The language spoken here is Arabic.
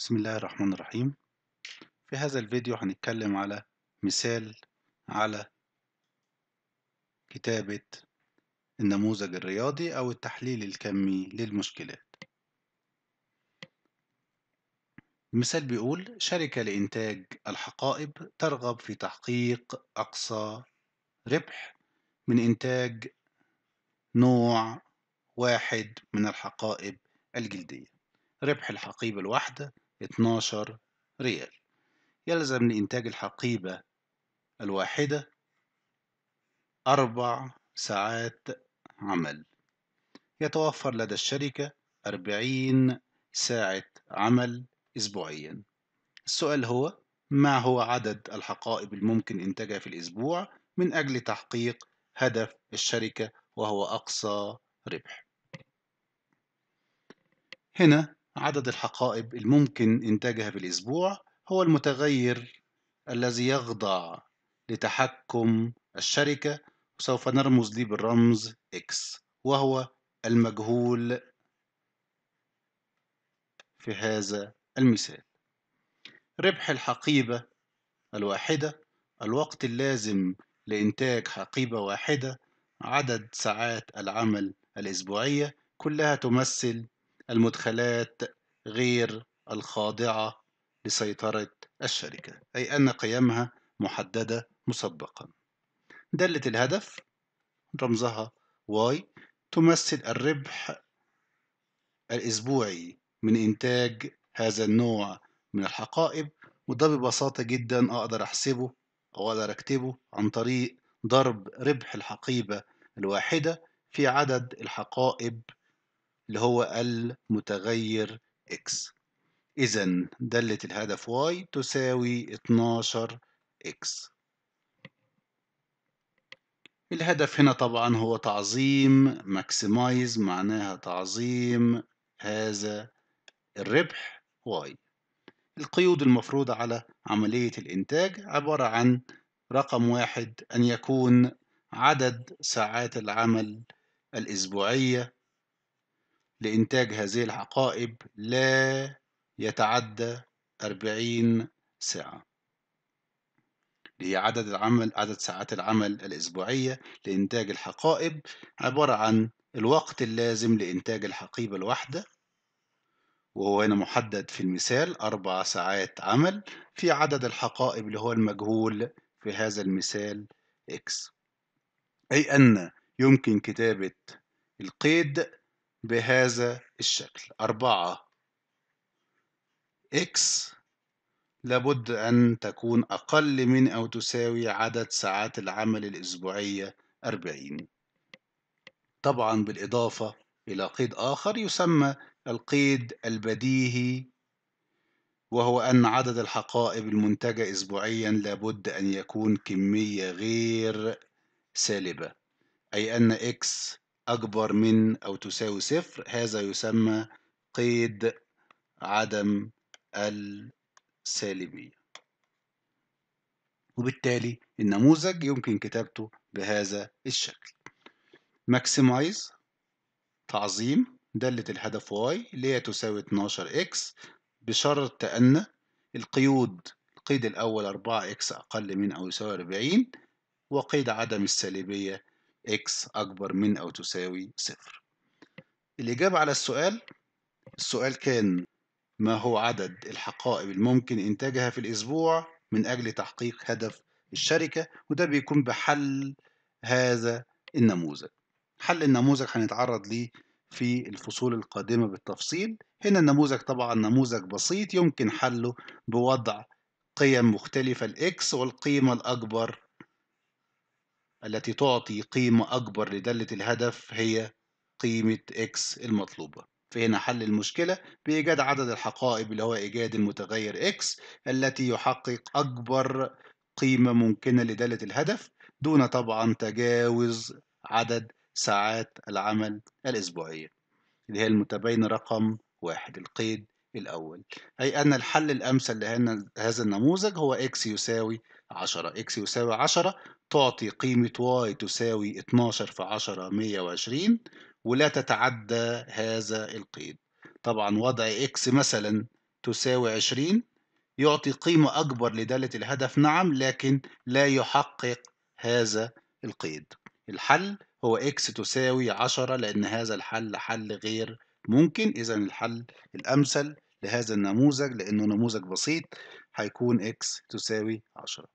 بسم الله الرحمن الرحيم في هذا الفيديو هنتكلم على مثال على كتابة النموذج الرياضي أو التحليل الكمي للمشكلات المثال بيقول شركة لإنتاج الحقائب ترغب في تحقيق أقصى ربح من إنتاج نوع واحد من الحقائب الجلدية ربح الحقيبة الواحدة 12 ريال يلزم لإنتاج الحقيبة الواحدة أربع ساعات عمل يتوفر لدى الشركة أربعين ساعة عمل أسبوعيا السؤال هو ما هو عدد الحقائب الممكن إنتاجها في الأسبوع من أجل تحقيق هدف الشركة وهو أقصى ربح هنا عدد الحقائب الممكن إنتاجها في الأسبوع هو المتغير الذي يخضع لتحكم الشركة وسوف نرمز لي بالرمز X وهو المجهول في هذا المثال ربح الحقيبة الواحدة الوقت اللازم لإنتاج حقيبة واحدة عدد ساعات العمل الأسبوعية كلها تمثل المدخلات غير الخاضعة لسيطرة الشركة أي أن قيمها محددة مسبقا دالة الهدف رمزها Y تمثل الربح الأسبوعي من إنتاج هذا النوع من الحقائب وده ببساطة جدا أقدر أحسبه أو أقدر أكتبه عن طريق ضرب ربح الحقيبة الواحدة في عدد الحقائب اللي هو المتغير x إذا دالة الهدف y تساوي 12x الهدف هنا طبعا هو تعظيم ماكسمايز معناها تعظيم هذا الربح y القيود المفروضة على عملية الإنتاج عبارة عن رقم واحد أن يكون عدد ساعات العمل الأسبوعية لإنتاج هذه الحقائب لا يتعدى 40 ساعة هي عدد العمل عدد ساعات العمل الأسبوعية لإنتاج الحقائب عبارة عن الوقت اللازم لإنتاج الحقيبة الواحدة وهو هنا محدد في المثال أربع ساعات عمل في عدد الحقائب اللي هو المجهول في هذا المثال X أي أن يمكن كتابة القيد بهذا الشكل أربعة x لابد أن تكون أقل من أو تساوي عدد ساعات العمل الأسبوعية 40 طبعا بالإضافة إلى قيد آخر يسمى القيد البديهي وهو أن عدد الحقائب المنتجة أسبوعيا لابد أن يكون كمية غير سالبة أي أن x أكبر من أو تساوي صفر هذا يسمى قيد عدم السالبية وبالتالي النموذج يمكن كتابته بهذا الشكل ماكسمايز تعظيم دالة الهدف y اللي هي تساوي 12x بشرط أن القيود القيد الأول 4x أقل من أو يساوي 40 وقيد عدم السالبية x أكبر من أو تساوي صفر الإجابة على السؤال السؤال كان ما هو عدد الحقائب الممكن إنتاجها في الأسبوع من أجل تحقيق هدف الشركة وده بيكون بحل هذا النموذج حل النموذج هنتعرض ليه في الفصول القادمة بالتفصيل هنا النموذج طبعا نموذج بسيط يمكن حله بوضع قيم مختلفة ل x والقيمة الأكبر التي تعطي قيمة أكبر لدالة الهدف هي قيمة x المطلوبة فهنا حل المشكلة بإيجاد عدد الحقائب اللي هو إيجاد المتغير x التي يحقق أكبر قيمة ممكنة لدالة الهدف دون طبعا تجاوز عدد ساعات العمل الأسبوعية اللي هي المتباينة رقم واحد القيد الأول أي أن الحل الأمثل لهذا النموذج هو x يساوي 10 x يساوي 10 تعطي قيمة y تساوي 12 في 10 120 ولا تتعدى هذا القيد طبعا وضع x مثلا تساوي 20 يعطي قيمة أكبر لدالة الهدف نعم لكن لا يحقق هذا القيد الحل هو x تساوي 10 لأن هذا الحل حل غير ممكن إذا الحل الأمثل لهذا النموذج لأنه نموذج بسيط هيكون x تساوي 10